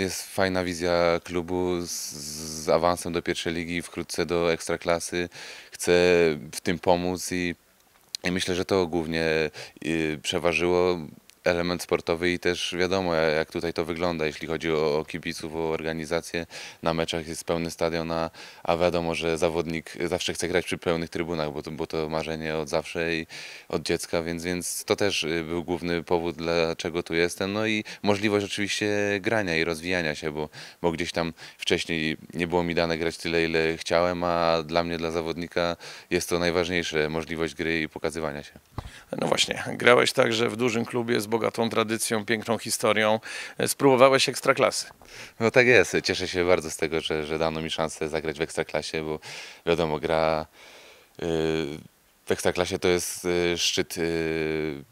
jest fajna wizja klubu z, z awansem do pierwszej ligi, wkrótce do ekstraklasy. Chcę w tym pomóc i, i myślę, że to głównie y, przeważyło element sportowy i też wiadomo, jak tutaj to wygląda, jeśli chodzi o, o kibiców, o organizację. Na meczach jest pełny stadion, a, a wiadomo, że zawodnik zawsze chce grać przy pełnych trybunach, bo to, bo to marzenie od zawsze i od dziecka, więc, więc to też y, był główny powód, dlaczego tu jestem. No i możliwość oczywiście grania i rozwijania się, bo, bo gdzieś tam wcześniej nie było mi dane grać tyle, ile chciałem, a dla mnie, dla zawodnika jest to najważniejsze, możliwość gry i pokazywania się. No właśnie, grałeś także w dużym klubie z bogatą tradycją, piękną historią. E, spróbowałeś ekstraklasy. No tak jest. Cieszę się bardzo z tego, że, że dano mi szansę zagrać w ekstraklasie, bo wiadomo, gra y, w ekstraklasie to jest y, szczyt y,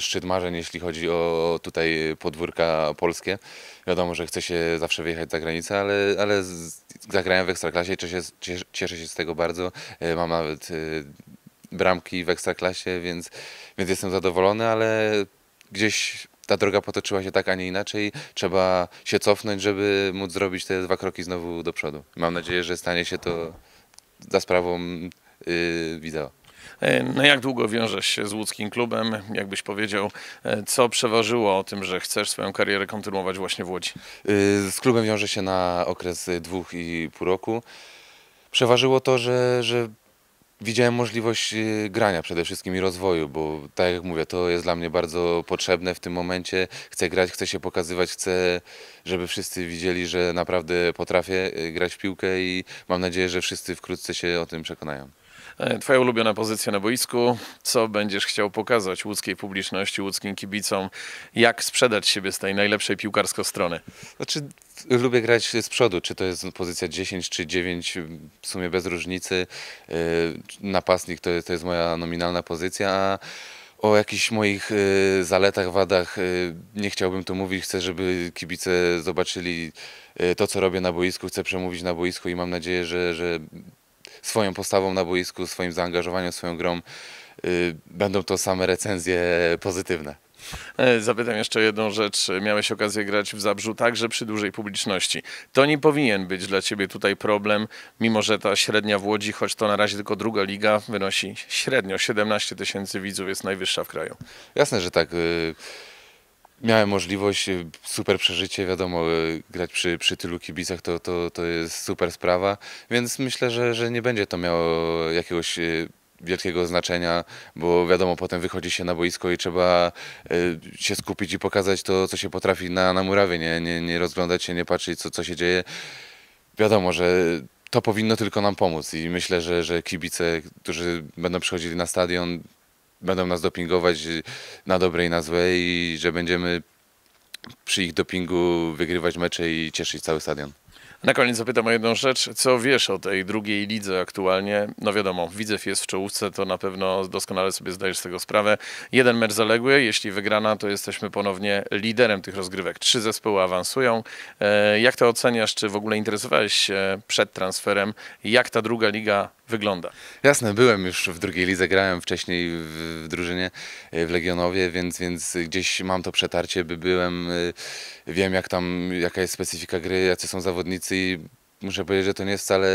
szczyt marzeń, jeśli chodzi o tutaj podwórka polskie. Wiadomo, że chce się zawsze wyjechać za granicę, ale, ale zagrałem w Ekstraklasie i cieszę, cieszę, się z tego bardzo. E, mam nawet bramki w Ekstraklasie, więc, więc jestem zadowolony, ale gdzieś ta droga potoczyła się tak, a nie inaczej. Trzeba się cofnąć, żeby móc zrobić te dwa kroki znowu do przodu. Mam nadzieję, że stanie się to za sprawą yy, wideo. E, no jak długo wiążesz się z łódzkim klubem? Jakbyś powiedział, e, co przeważyło o tym, że chcesz swoją karierę kontynuować właśnie w Łodzi? Y, z klubem wiąże się na okres dwóch i pół roku. Przeważyło to, że, że widziałem możliwość y, grania przede wszystkim i rozwoju, bo tak jak mówię, to jest dla mnie bardzo potrzebne w tym momencie. Chcę grać, chcę się pokazywać, chcę, żeby wszyscy widzieli, że naprawdę potrafię y, grać w piłkę i mam nadzieję, że wszyscy wkrótce się o tym przekonają. E, twoja ulubiona pozycja na boisku. Co będziesz chciał pokazać łódzkiej publiczności, łódzkim kibicom? Jak sprzedać siebie z tej najlepszej piłkarsko strony? Znaczy, lubię grać z przodu, czy to jest pozycja 10 czy 9, w sumie bez różnicy. E, napastnik to jest, to jest moja nominalna pozycja, o jakichś moich e, zaletach, wadach nie chciałbym tu mówić. Chcę, żeby kibice zobaczyli to, co robię na boisku. Chcę przemówić na boisku i mam nadzieję, że, że swoją postawą na boisku, swoim zaangażowaniem, swoją grą, y, będą to same recenzje pozytywne. E, zapytam jeszcze jedną rzecz. Miałeś okazję grać w Zabrzu także przy dużej publiczności. To nie powinien być dla Ciebie tutaj problem, mimo że ta średnia w Łodzi, choć to na razie tylko druga liga, wynosi średnio 17 tysięcy widzów, jest najwyższa w kraju. Jasne, że tak. Y, miałem możliwość, y, super przeżycie, wiadomo, y, grać przy, przy tylu kibicach to, to, to jest super sprawa, więc myślę, że, że nie będzie to miało jakiegoś y, wielkiego znaczenia, bo wiadomo, potem wychodzi się na boisko i trzeba się skupić i pokazać to, co się potrafi na, na murawie, nie, nie, nie rozglądać się, nie patrzeć, co, co się dzieje. Wiadomo, że to powinno tylko nam pomóc i myślę, że, że kibice, którzy będą przychodzili na stadion, będą nas dopingować na dobre i na złe i że będziemy przy ich dopingu wygrywać mecze i cieszyć cały stadion. Na koniec zapytam o jedną rzecz. Co wiesz o tej drugiej lidze aktualnie? No wiadomo, Widzew jest w czołówce, to na pewno doskonale sobie zdajesz z tego sprawę. Jeden mecz zaległy, jeśli wygrana, to jesteśmy ponownie liderem tych rozgrywek. Trzy zespoły awansują. E, jak to oceniasz? Czy w ogóle interesowałeś się przed transferem? Jak ta druga liga wygląda. Jasne, byłem już w drugiej lidze, grałem wcześniej w, w drużynie e, w Legionowie, więc, więc gdzieś mam to przetarcie, by byłem, e, wiem jak tam, jaka jest specyfika gry, jacy są zawodnicy i muszę powiedzieć, że to nie jest wcale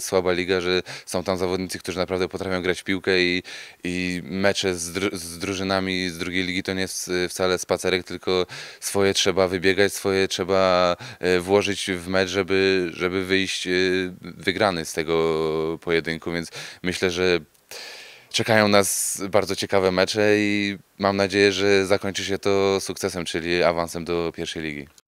słaba liga, że są tam zawodnicy, którzy naprawdę potrafią grać w piłkę i, i mecze z, dru z drużynami z drugiej ligi to nie jest y, wcale spacerek, tylko swoje trzeba wybiegać, swoje trzeba y, włożyć w mecz, żeby, żeby wyjść y, wygrany z tego pojedynku, więc myślę, że czekają nas bardzo ciekawe mecze i mam nadzieję, że zakończy się to sukcesem, czyli awansem do pierwszej ligi.